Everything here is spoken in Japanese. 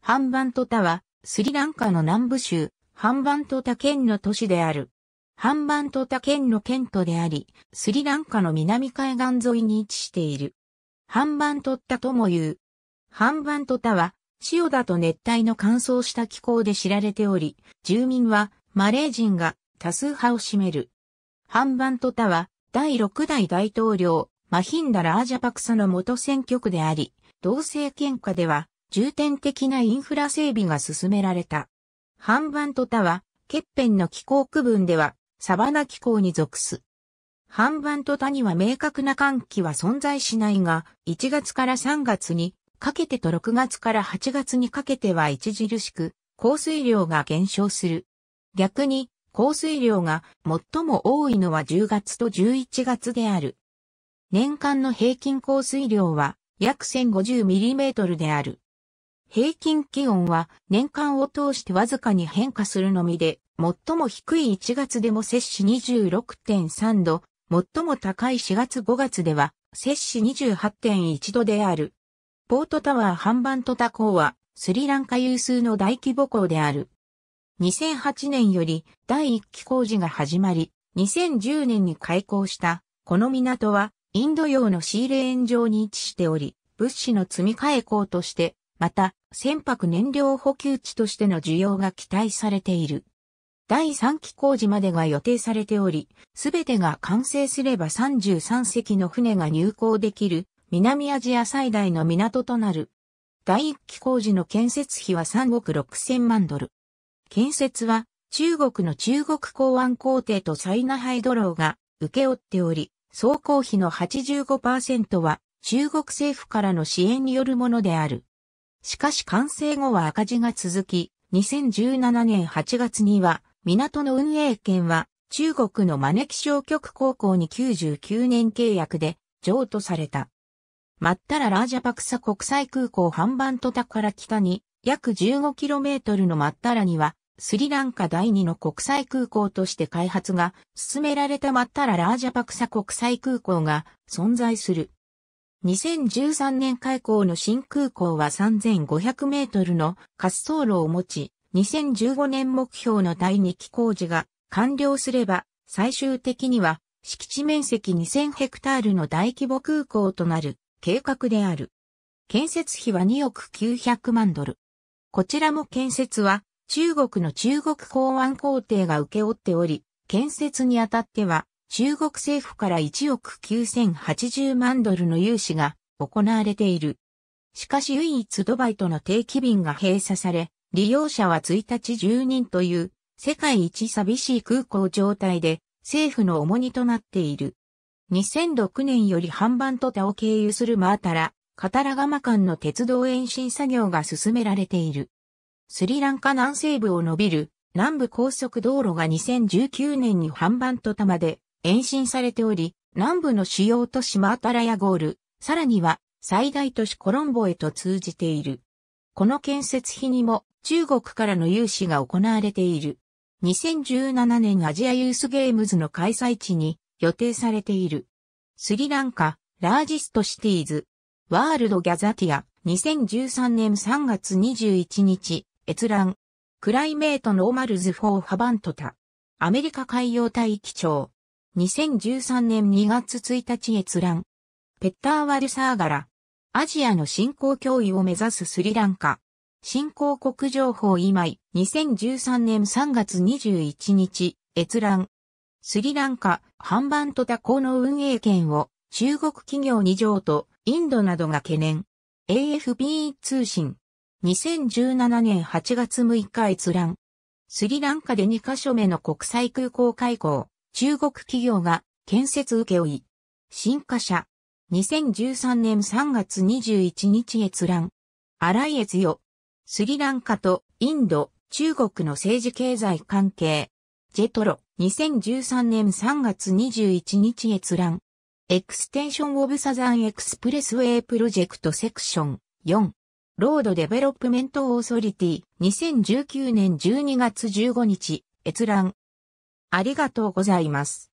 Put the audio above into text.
ハンバントタは、スリランカの南部州、ハンバントタ県の都市である。ハンバントタ県の県都であり、スリランカの南海岸沿いに位置している。ハンバントッタとも言う。ハンバントタは、塩田と熱帯の乾燥した気候で知られており、住民はマレー人が多数派を占める。ハンバントタは第6代大統領マヒンダ・ラージャパクサの元選挙区であり、同性喧嘩では重点的なインフラ整備が進められた。半ンと田は、欠片の気候区分では、サバナ気候に属す。半ンと田には明確な寒気は存在しないが、1月から3月にかけてと6月から8月にかけては著しく降水量が減少する。逆に降水量が最も多いのは10月と11月である。年間の平均降水量は約 1050mm である。平均気温は年間を通してわずかに変化するのみで、最も低い1月でも摂氏26.3度、最も高い4月5月では摂氏28.1度である。ポートタワー半板とタ港はスリランカ有数の大規模港である。2008年より第1期工事が始まり、2010年に開港したこの港はインド洋のシーレーン上に位置しており、物資の積み替え港としてまた、船舶燃料補給地としての需要が期待されている。第3期工事までが予定されており、すべてが完成すれば33隻の船が入港できる南アジア最大の港となる。第1期工事の建設費は3億6千万ドル。建設は中国の中国港湾工程とサイナハイドローが受け負っており、総工費の85%は中国政府からの支援によるものである。しかし完成後は赤字が続き、2017年8月には、港の運営権は中国の招き商局高校に99年契約で譲渡された。まったらラージャパクサ国際空港半番戸田から北に約 15km のまったらにはスリランカ第二の国際空港として開発が進められたまったらラージャパクサ国際空港が存在する。2013年開港の新空港は3500メートルの滑走路を持ち、2015年目標の第2期工事が完了すれば、最終的には敷地面積2000ヘクタールの大規模空港となる計画である。建設費は2億900万ドル。こちらも建設は中国の中国港湾工程が受け負っており、建設にあたっては中国政府から1億9080万ドルの融資が行われている。しかし唯一ドバイとの定期便が閉鎖され、利用者は1日10人という世界一寂しい空港状態で政府の重荷となっている。2006年より半版と田を経由するマータラ、カタラガマ間の鉄道延伸作業が進められている。スリランカ南西部を伸びる南部高速道路が2019年に半版とタまで延伸されており、南部の主要都市マータラヤゴール、さらには最大都市コロンボへと通じている。この建設費にも中国からの融資が行われている。2017年アジアユースゲームズの開催地に予定されている。スリランカ、ラージストシティーズ、ワールドギャザティア、2013年3月21日、閲覧。クライメートノーマルズ・フォー・ハバントタ。アメリカ海洋大気庁。2013年2月1日閲覧。ペッターワルサーガラ。アジアの新興脅威を目指すスリランカ。新興国情報今井。2013年3月21日、閲覧。スリランカ、販売と多行の運営権を中国企業に譲渡、インドなどが懸念。AFP 通信。2017年8月6日閲覧。スリランカで2カ所目の国際空港開港。中国企業が建設請負。新華社。2013年3月21日閲覧。荒井悦よ。スリランカとインド、中国の政治経済関係。ジェトロ。2013年3月21日閲覧。エクステンションオブサザンエクスプレスウェイプロジェクトセクション4。ロードデベロップメントオーソリティ。2019年12月15日。閲覧。ありがとうございます。